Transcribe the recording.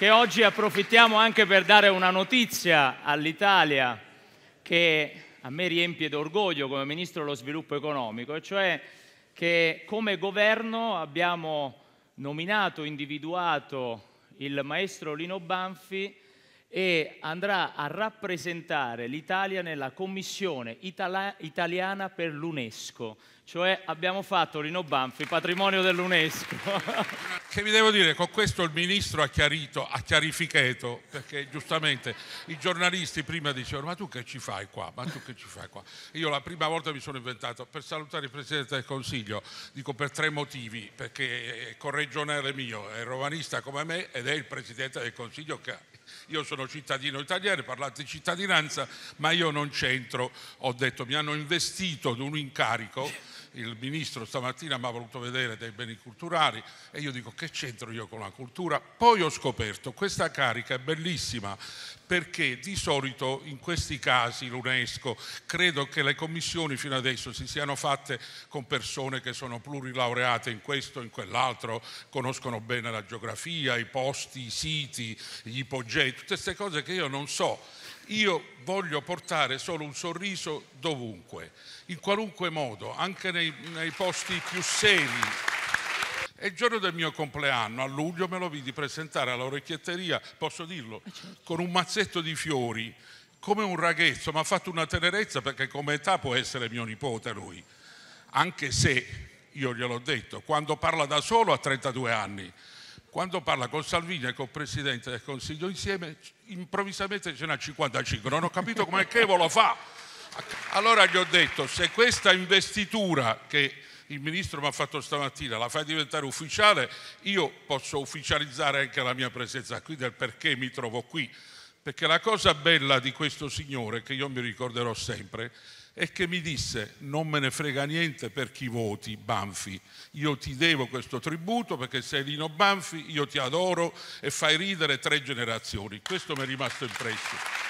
che oggi approfittiamo anche per dare una notizia all'Italia che a me riempie d'orgoglio come Ministro dello Sviluppo Economico, e cioè che come governo abbiamo nominato, individuato il maestro Lino Banfi e andrà a rappresentare l'Italia nella Commissione Itala- italiana per l'UNESCO, cioè abbiamo fatto Rino Banfi patrimonio dell'UNESCO. Che vi devo dire, con questo il ministro ha chiarito, ha chiarificato, perché giustamente i giornalisti prima dicevano ma tu che ci fai qua, ma tu che ci fai qua? Io la prima volta mi sono inventato per salutare il Presidente del Consiglio, dico per tre motivi, perché è corregionale mio è romanista come me ed è il Presidente del Consiglio che ha io sono cittadino italiano, parlate di cittadinanza, ma io non c'entro, ho detto, mi hanno investito in un incarico il ministro stamattina mi ha voluto vedere dei beni culturali e io dico che c'entro io con la cultura. Poi ho scoperto questa carica è bellissima perché di solito in questi casi l'UNESCO credo che le commissioni fino adesso si siano fatte con persone che sono plurilaureate in questo, in quell'altro, conoscono bene la geografia, i posti, i siti, gli ipogei, tutte queste cose che io non so io voglio portare solo un sorriso dovunque, in qualunque modo, anche nei, nei posti più seri. E il giorno del mio compleanno, a luglio, me lo vidi presentare all'orecchietteria, posso dirlo, ah, certo. con un mazzetto di fiori, come un ragazzo, ma ha fatto una tenerezza perché come età può essere mio nipote lui, anche se, io gliel'ho detto, quando parla da solo ha 32 anni, quando parla con Salvini e col Presidente del Consiglio insieme, improvvisamente ce n'ha 55, non ho capito come che lo fa. Allora gli ho detto, se questa investitura che il Ministro mi ha fatto stamattina la fai diventare ufficiale, io posso ufficializzare anche la mia presenza qui del perché mi trovo qui. Perché la cosa bella di questo signore, che io mi ricorderò sempre, è che mi disse non me ne frega niente per chi voti Banfi, io ti devo questo tributo perché sei Lino Banfi, io ti adoro e fai ridere tre generazioni. Questo mi è rimasto impresso.